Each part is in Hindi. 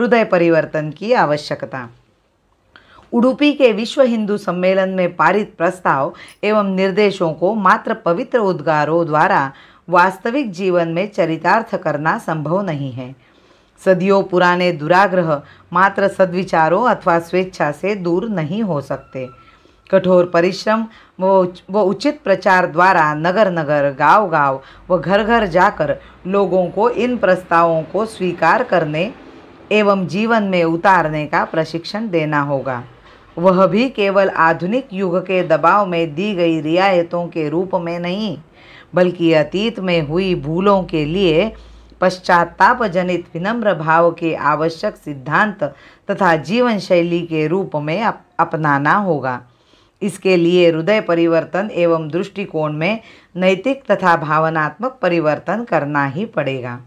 हृदय परिवर्तन की आवश्यकता उडुपी के विश्व हिंदू सम्मेलन में पारित प्रस्ताव एवं निर्देशों को मात्र पवित्र उद्गारों द्वारा वास्तविक जीवन में चरितार्थ करना संभव नहीं है सदियों पुराने दुराग्रह मात्र सद्विचारों अथवा स्वेच्छा से दूर नहीं हो सकते कठोर परिश्रम व उचित प्रचार द्वारा नगर नगर गांव गांव व घर घर जाकर लोगों को इन प्रस्तावों को स्वीकार करने एवं जीवन में उतारने का प्रशिक्षण देना होगा वह भी केवल आधुनिक युग के दबाव में दी गई रियायतों के रूप में नहीं बल्कि अतीत में हुई भूलों के लिए पश्चाताप जनित विनम्र भाव के आवश्यक सिद्धांत तथा जीवन शैली के रूप में अप, अपनाना होगा इसके लिए हृदय परिवर्तन एवं दृष्टिकोण में नैतिक तथा भावनात्मक परिवर्तन करना ही पड़ेगा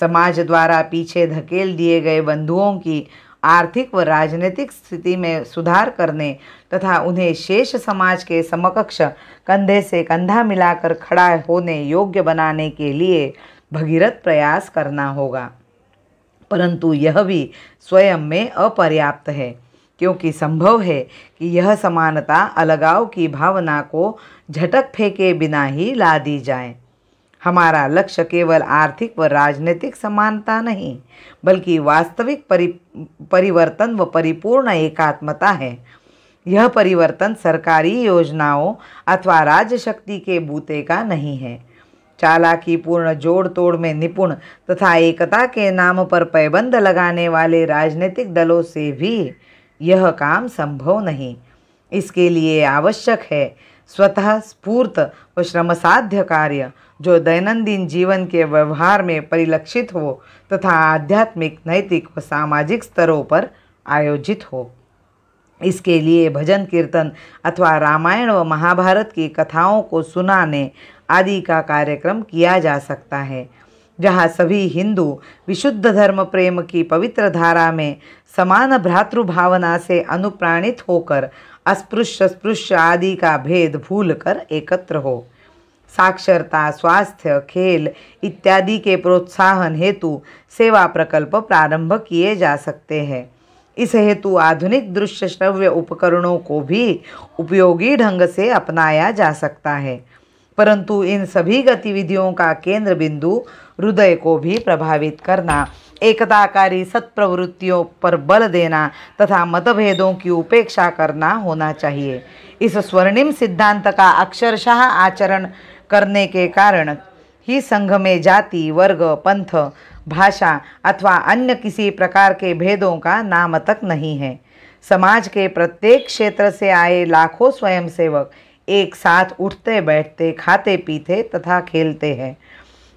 समाज द्वारा पीछे धकेल दिए गए बंधुओं की आर्थिक व राजनीतिक स्थिति में सुधार करने तथा उन्हें शेष समाज के समकक्ष कंधे से कंधा मिलाकर खड़ा होने योग्य बनाने के लिए भगीरथ प्रयास करना होगा परंतु यह भी स्वयं में अपर्याप्त है क्योंकि संभव है कि यह समानता अलगाव की भावना को झटक फेंके बिना ही ला दी जाए हमारा लक्ष्य केवल आर्थिक व राजनीतिक समानता नहीं बल्कि वास्तविक परि परिवर्तन व परिपूर्ण एकात्मता है यह परिवर्तन सरकारी योजनाओं अथवा राज्य शक्ति के बूते का नहीं है चालाकी पूर्ण जोड़ तोड़ में निपुण तथा एकता के नाम पर पैबंद लगाने वाले राजनीतिक दलों से भी यह काम संभव नहीं इसके लिए आवश्यक है स्वतः स्फूर्त व श्रमसाध्य कार्य जो दैनंदिन जीवन के व्यवहार में परिलक्षित हो तथा आध्यात्मिक नैतिक व सामाजिक स्तरों पर आयोजित हो इसके लिए भजन कीर्तन अथवा रामायण व महाभारत की कथाओं को सुनाने आदि का कार्यक्रम किया जा सकता है जहाँ सभी हिंदू विशुद्ध धर्म प्रेम की पवित्र धारा में समान भ्रातृभावना से अनुप्राणित होकर अस्पृश्य स्पृश्य आदि का भेद भूलकर एकत्र हो साक्षरता स्वास्थ्य खेल इत्यादि के प्रोत्साहन हेतु सेवा प्रकल्प प्रारंभ किए जा सकते हैं इस हेतु आधुनिक दृश्य श्रव्य उपकरणों को भी उपयोगी ढंग से अपनाया जा सकता है परंतु इन सभी गतिविधियों का केंद्र बिंदु हृदय को भी प्रभावित करना एकताकारी सत्प्रवृत्तियों पर बल देना तथा मतभेदों की उपेक्षा करना होना चाहिए इस स्वर्णिम सिद्धांत का अक्षरशाह आचरण करने के कारण ही संघ में जाति वर्ग पंथ भाषा अथवा अन्य किसी प्रकार के भेदों का नाम तक नहीं है समाज के प्रत्येक क्षेत्र से आए लाखों स्वयंसेवक एक साथ उठते बैठते खाते पीते तथा खेलते हैं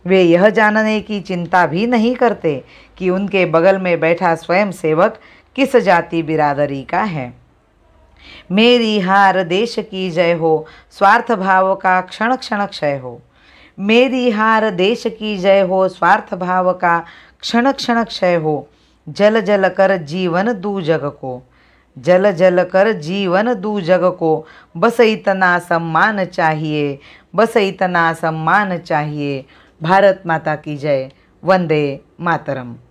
वे यह जानने की चिंता भी नहीं करते कि उनके बगल में बैठा स्वयंसेवक किस जाति बिरादरी का है मेरी हार देश की जय हो स्वार्थ भाव का क्षण क्षण क्षय हो मेरी हार देश की जय हो स्वार्थ भाव का क्षण क्षण क्षय हो जल जल कर जीवन दू जग को जल जल कर जीवन दू जग को बस इतना सम्मान चाहिए बस इतना सम्मान चाहिए भारत माता की जय वंदे मातरम